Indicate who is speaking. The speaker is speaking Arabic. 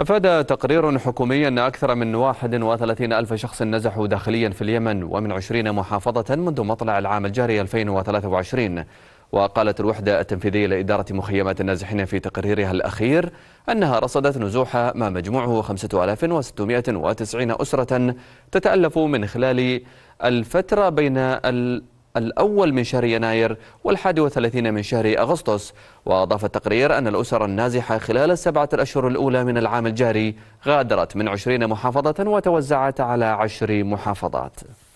Speaker 1: أفاد تقرير حكومي أن أكثر من 31 ألف شخص نزحوا داخليا في اليمن ومن 20 محافظة منذ مطلع العام الجاري 2023 وقالت الوحدة التنفيذية لإدارة مخيمات النازحين في تقريرها الأخير أنها رصدت نزوح ما مجموعه 5690 أسرة تتألف من خلال الفترة بين الأول من شهر يناير والحادي وثلاثين من شهر أغسطس وأضاف التقرير أن الأسر النازحة خلال السبعة الأشهر الأولى من العام الجاري غادرت من عشرين محافظة وتوزعت على عشر محافظات